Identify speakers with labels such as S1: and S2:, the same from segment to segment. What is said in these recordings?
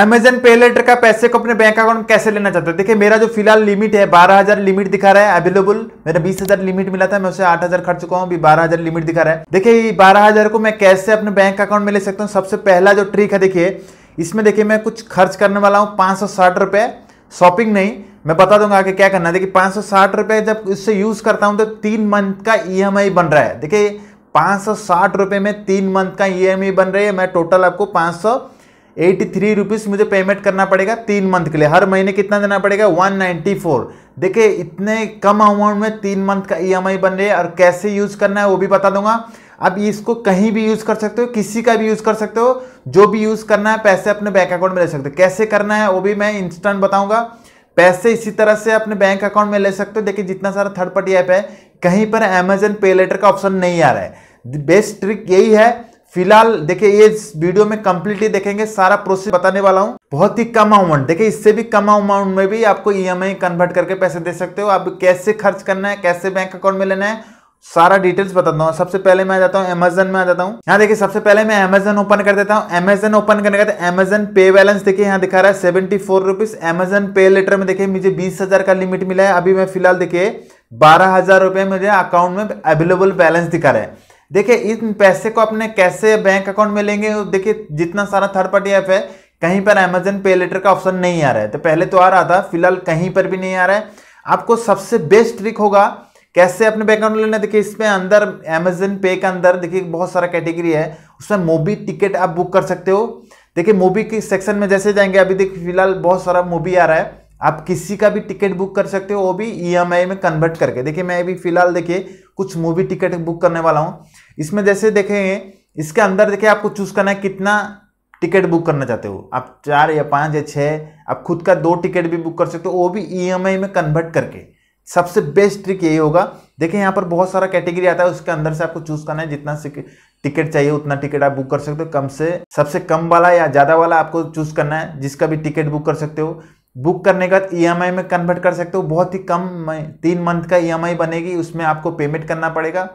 S1: Amazon pay letter का पैसे को अपने बैंक अकाउंट में कैसे लेना चाहते हैं देखिए मेरा जो फिलहाल लिमिट है बारह हजार लिमिट दिखा रहा है अवेलेबल मेरा बीस हजार लिमिट मिला था मैं उसे आठ हजार खर्च चुका हूँ अभी बारह हजार लिमिट दिखा रहा है देखिए बारह हजार को मैं कैसे अपने बैंक अकाउंट में ले सकता हूँ सबसे पहला जो ट्रिक है देखिए इसमें देखिए मैं कुछ खर्च करने वाला हूँ पाँच सौ साठ रुपए शॉपिंग नहीं मैं बता दूंगा आगे क्या करना है देखिए पाँच सौ साठ रुपये जब इससे यूज़ करता हूँ तो तीन मंथ का ई e बन रहा है देखिए पाँच सौ साठ रुपये में तीन मंथ का ई e बन रही है मैं टोटल आपको पाँच सौ एटी थ्री रुपीज़ मुझे पेमेंट करना पड़ेगा तीन मंथ के लिए हर महीने कितना देना पड़ेगा वन नाइन्टी फोर देखिए इतने कम अमाउंट में तीन मंथ का ईएमआई e बन रही है और कैसे यूज़ करना है वो भी बता दूंगा अब इसको कहीं भी यूज़ कर सकते हो किसी का भी यूज़ कर सकते हो जो भी यूज़ करना है पैसे अपने बैंक अकाउंट में ले सकते हो कैसे करना है वो भी मैं इंस्टेंट बताऊँगा पैसे इसी तरह से अपने बैंक अकाउंट में ले सकते हो देखिए जितना सारा थर्ड पार्टी ऐप है कहीं पर अमेजन पे लेटर का ऑप्शन नहीं आ रहा है बेस्ट ट्रिक यही है फिलहाल देखिए ये वीडियो में कंप्लीटली देखेंगे सारा प्रोसेस बताने वाला हूँ बहुत ही कम अमाउंट देखिए इससे भी कम अमाउंट में भी आपको ईएमआई e कन्वर्ट करके पैसे दे सकते हो आप कैसे खर्च करना है कैसे बैंक अकाउंट में लेना है सारा डिटेल्स बताता हूँ सबसे पहले मैं आ जाता हूँ अमेजन में आ जाता हूँ यहाँ देखिए सबसे पहले मैं अमेजन ओपन कर देता हूँ अमेजन ओपन करने का अमेजन पे बैलेंस देखिए यहाँ दिखा रहा है seventy four rupees Amazon pay later में देखिए मुझे बीस हजार का लिमिट मिला है अभी मैं फिलहाल देखिए बारह हजार रुपये मुझे अकाउंट में अवेलेबल बैलेंस दिखा रहा है देखिए इन पैसे को अपने कैसे बैंक अकाउंट में लेंगे देखिए जितना सारा थर्ड पार्टी ऐप है कहीं पर अमेजन पे लेटर का ऑप्शन नहीं आ रहा है तो पहले तो आ रहा था फिलहाल कहीं पर भी नहीं आ रहा है आपको सबसे बेस्ट ट्रिक होगा कैसे अपने बैंक अकाउंट लेना देखिए इसमें अंदर अमेजन पे के अंदर देखिए बहुत सारा कैटेगरी है उसमें मूवी टिकट आप बुक कर सकते हो देखिए मूवी के सेक्शन में जैसे जाएंगे अभी देखिए फिलहाल बहुत सारा मूवी आ रहा है आप किसी का भी टिकट बुक कर सकते हो वो भी ई e में कन्वर्ट करके देखिए मैं अभी फिलहाल देखिए कुछ मूवी टिकट बुक करने वाला हूँ इसमें जैसे देखेंगे इसके अंदर देखिए आपको चूज करना है कितना टिकट बुक करना चाहते हो आप चार या पाँच या छः आप खुद का दो टिकट भी बुक कर सकते हो वो भी ई e में कन्वर्ट करके सबसे बेस्ट ट्रिक यही होगा देखिए यहाँ पर बहुत सारा कैटेगरी आता है उसके अंदर से आपको चूज करना है जितना टिकट चाहिए उतना टिकट आप बुक कर सकते हो कम से सबसे कम वाला या ज़्यादा वाला आपको चूज करना है जिसका भी टिकट बुक कर सकते हो बुक करने के बाद ई e में कन्वर्ट कर सकते हो बहुत ही कम तीन मंथ का ई e बनेगी उसमें आपको पेमेंट करना पड़ेगा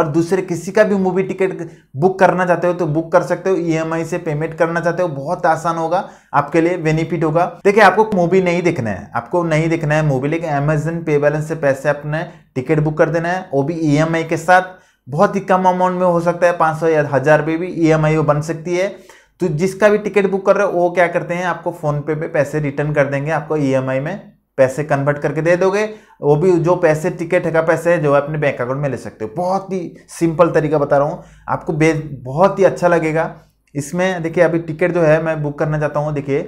S1: और दूसरे किसी का भी मूवी टिकट बुक करना चाहते हो तो बुक कर सकते हो ई e से पेमेंट करना चाहते हो बहुत आसान होगा आपके लिए बेनिफिट होगा देखिए आपको मूवी नहीं देखना है आपको नहीं देखना है मूवी लेकिन अमेजन पे बैलेंस से पैसे अपने टिकट बुक कर देना है वो भी ई के साथ बहुत ही कम अमाउंट में हो सकता है पाँच सौ या हज़ार रुपये भी ई एम बन सकती है तो जिसका भी टिकट बुक कर रहे हो वो क्या करते हैं आपको फ़ोनपे पे पैसे रिटर्न कर देंगे आपको ईएमआई e में पैसे कन्वर्ट करके दे दोगे वो भी जो पैसे टिकट है का पैसे है जो है अपने बैंक अकाउंट में ले सकते हो बहुत ही सिंपल तरीका बता रहा हूँ आपको बे बहुत ही अच्छा लगेगा इसमें देखिए अभी टिकट जो है मैं बुक करना चाहता हूँ देखिए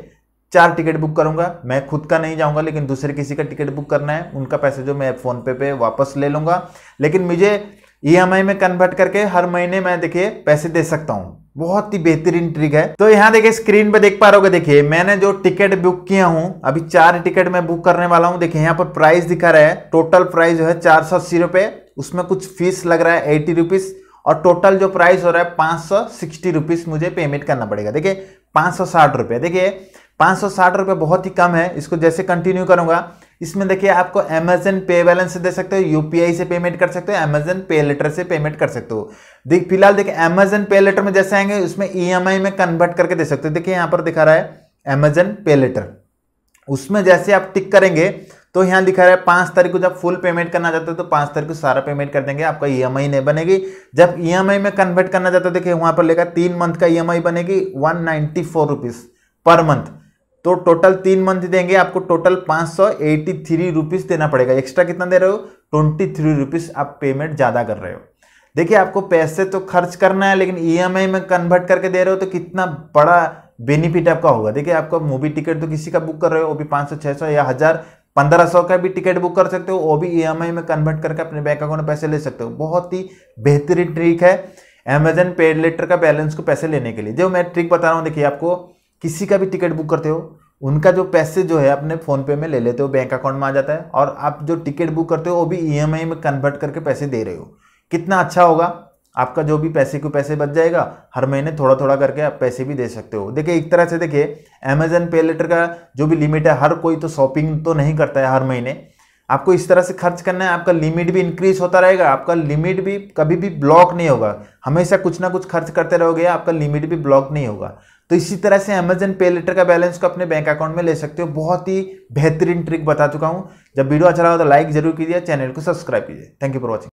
S1: चार टिकट बुक करूंगा मैं खुद का नहीं जाऊंगा लेकिन दूसरे किसी का टिकट बुक करना है उनका पैसे जो मैं फ़ोनपे पे वापस ले लूँगा लेकिन मुझे ई e में कन्वर्ट करके हर महीने मैं देखिए पैसे दे सकता हूँ बहुत ही बेहतरीन ट्रिक है तो यहाँ देखिए स्क्रीन पे देख पा रहे हो देखिए मैंने जो टिकट बुक किया हूँ अभी चार टिकट मैं बुक करने वाला हूँ देखिए यहाँ पर प्राइस दिखा रहा है टोटल प्राइस जो है चार सौ अस्सी रुपये उसमें कुछ फीस लग रहा है एटी रुपीस और टोटल जो प्राइस हो रहा है पाँच सौ सिक्सटी रुपीस मुझे पेमेंट करना पड़ेगा देखिए पाँच सौ साठ रुपये देखिए पाँच सौ साठ रुपये बहुत ही कम है इसको जैसे कंटिन्यू करूँगा इसमें देखिए आपको अमेजन पे बैलेंस से दे सकते हो यूपीआई से पेमेंट कर सकते हो अमेजन पे लेटर से पेमेंट कर सकते हो देख फिलहाल देखिए अमेजन पे लेटर में जैसे आएंगे उसमें ईएमआई e में कन्वर्ट करके दे सकते हो देखिए यहां पर दिखा रहा है अमेजन पे लेटर उसमें जैसे आप टिक करेंगे तो यहां दिखा रहा है पांच तारीख को जब फुल पेमेंट करना चाहते हो तो पांच तारीख को सारा पेमेंट कर देंगे आपका ई e नहीं बनेगी जब ई e में कन्वर्ट करना चाहते हो देखिए वहां पर लेगा तीन मंथ का ई बनेगी वन नाइन्टी पर मंथ तो टोटल तीन मंथ देंगे आपको टोटल पाँच सौ एटी थ्री रुपीज़ देना पड़ेगा एक्स्ट्रा कितना दे रहे हो ट्वेंटी थ्री रुपीज़ आप पेमेंट ज़्यादा कर रहे हो देखिए आपको पैसे तो खर्च करना है लेकिन ईएमआई e में कन्वर्ट करके दे रहे हो तो कितना बड़ा बेनिफिट आपका होगा देखिए आपका मूवी टिकट तो किसी का बुक कर रहे हो वो भी पाँच सौ छह सौ या हज़ार पंद्रह सौ का भी टिकट बुक कर सकते हो वो भी ई e में कन्वर्ट करके अपने बैंक अकाउंट में पैसे ले सकते हो बहुत ही बेहतरीन ट्रिक है अमेजन पे लेटर का बैलेंस को पैसे लेने के लिए जो मैं ट्रिक बता रहा हूँ देखिए आपको किसी का भी टिकट बुक करते हो उनका जो पैसे जो है अपने फ़ोन पे में ले लेते हो बैंक अकाउंट में आ जाता है और आप जो टिकट बुक करते हो वो भी ईएमआई e में कन्वर्ट करके पैसे दे रहे हो कितना अच्छा होगा आपका जो भी पैसे को पैसे बच जाएगा हर महीने थोड़ा थोड़ा करके आप पैसे भी दे सकते हो देखिए एक तरह से देखिए अमेजन पे लेटर का जो भी लिमिट है हर कोई तो शॉपिंग तो नहीं करता है हर महीने आपको इस तरह से खर्च करना है आपका लिमिट भी इंक्रीज होता रहेगा आपका लिमिट भी कभी भी ब्लॉक नहीं होगा हमेशा कुछ ना कुछ खर्च करते रहोगे आपका लिमिट भी ब्लॉक नहीं होगा तो इसी तरह से अमेजन पे लेटर का बैलेंस को अपने बैंक अकाउंट में ले सकते हो बहुत ही बेहतरीन ट्रिक बता चुका हूँ जब वीडियो अच्छा लगा तो लाइक जरूर कीजिए चैनल को सब्सक्राइब कीजिए थैंक यू फॉर वॉचिंग